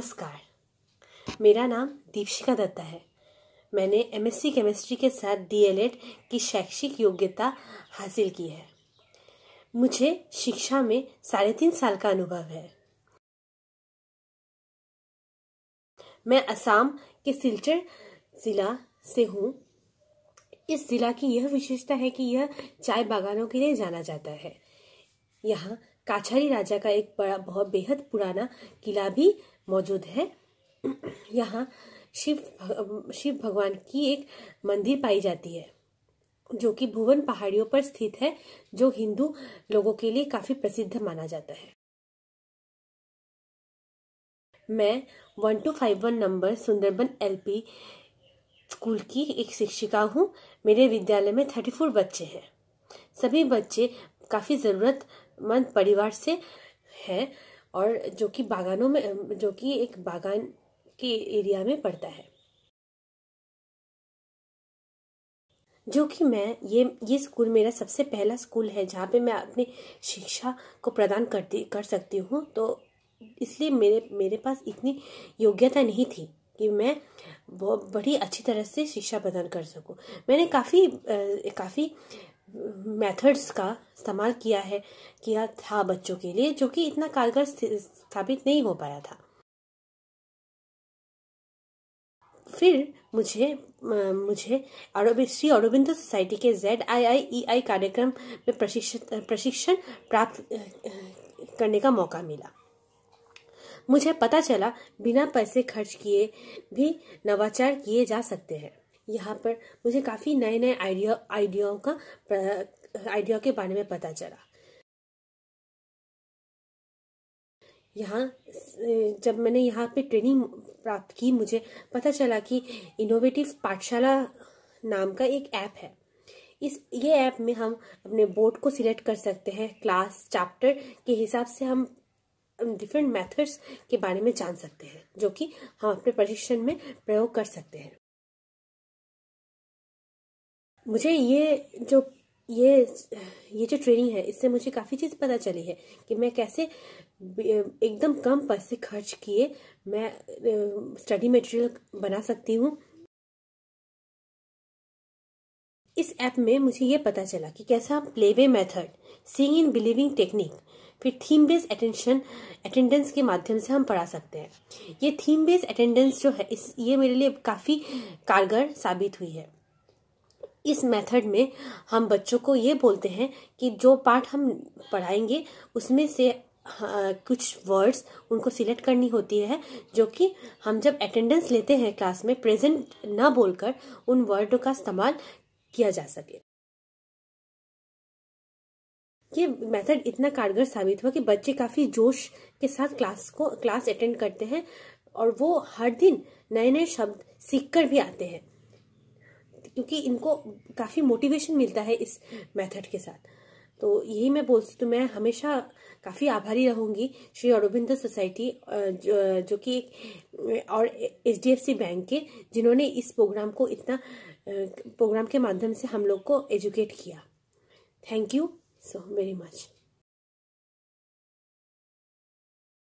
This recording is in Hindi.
नमस्कार मेरा नाम दीपशिका दत्ता है मैंने एमएससी केमिस्ट्री के साथ डीएलएड की शैक्षिक योग्यता हासिल की है मुझे शिक्षा में साढ़े तीन साल का अनुभव है मैं असम के सिलचर जिला से हूँ इस जिला की यह विशेषता है कि यह चाय बागानों के लिए जाना जाता है यहाँ काछारी राजा का एक बड़ा बहुत बेहद पुराना किला भी मौजूद है यहाँ शिव शिव भगवान की एक मंदिर पाई जाती है जो कि भुवन पहाड़ियों पर स्थित है जो हिंदू लोगों के लिए काफी प्रसिद्ध माना जाता है मैं one two five one number Sundarban LP school की एक शिक्षिका हूँ मेरे विद्यालय में थर्टी फोर बच्चे हैं सभी बच्चे काफ़ी ज़रूरतमंद परिवार से हैं और जो कि बागानों में जो कि एक बागान के एरिया में पड़ता है जो कि मैं ये ये स्कूल मेरा सबसे पहला स्कूल है जहाँ पे मैं अपनी शिक्षा को प्रदान करती कर सकती हूँ तो इसलिए मेरे मेरे पास इतनी योग्यता नहीं थी कि मैं बहुत बड़ी अच्छी तरह से शिक्षा प्रदान कर सकूँ मैंने काफ़ी काफ़ी मेथड्स का इस्तेमाल किया है किया था बच्चों के लिए जो कि इतना कारगर साबित नहीं हो पाया था फिर मुझे मुझे श्री अरबिंद सोसाइटी के Z I I E I कार्यक्रम में प्रशिक्षण प्रशिक्षण प्राप्त करने का मौका मिला मुझे पता चला बिना पैसे खर्च किए भी नवाचार किए जा सकते हैं यहाँ पर मुझे काफ़ी नए नए आइडिया आइडियाओं का आइडिया के बारे में पता चला यहाँ जब मैंने यहाँ पे ट्रेनिंग प्राप्त की मुझे पता चला कि इनोवेटिव पाठशाला नाम का एक ऐप है इस ये ऐप में हम अपने बोर्ड को सिलेक्ट कर सकते हैं क्लास चैप्टर के हिसाब से हम डिफरेंट मेथड्स के बारे में जान सकते हैं जो कि हम अपने प्रशिक्षण में प्रयोग कर सकते हैं मुझे ये जो ये ये जो ट्रेनिंग है इससे मुझे काफ़ी चीज़ पता चली है कि मैं कैसे एकदम कम पैसे खर्च किए मैं स्टडी मटेरियल बना सकती हूँ इस ऐप में मुझे ये पता चला कि कैसा play way method seeing in believing technique फिर थीम बेस्ड अटेंशन अटेंडेंस के माध्यम से हम पढ़ा सकते हैं ये थीम बेस्ड अटेंडेंस जो है इस ये मेरे लिए काफ़ी कारगर साबित हुई है इस मेथड में हम बच्चों को ये बोलते हैं कि जो पार्ट हम पढ़ाएंगे उसमें से हाँ, कुछ वर्ड्स उनको सिलेक्ट करनी होती है जो कि हम जब अटेंडेंस लेते हैं क्लास में प्रेजेंट ना बोलकर उन वर्डों का इस्तेमाल किया जा सके ये मेथड इतना कारगर साबित हुआ कि बच्चे काफ़ी जोश के साथ क्लास को क्लास अटेंड करते हैं और वो हर दिन नए नए शब्द सीख कर भी आते हैं क्योंकि इनको काफ़ी मोटिवेशन मिलता है इस मेथड के साथ तो यही मैं बोलती तो मैं हमेशा काफ़ी आभारी रहूंगी श्री अरविंद सोसाइटी जो, जो कि एक और एचडीएफसी बैंक के जिन्होंने इस प्रोग्राम को इतना प्रोग्राम के माध्यम से हम लोग को एजुकेट किया thank you so very much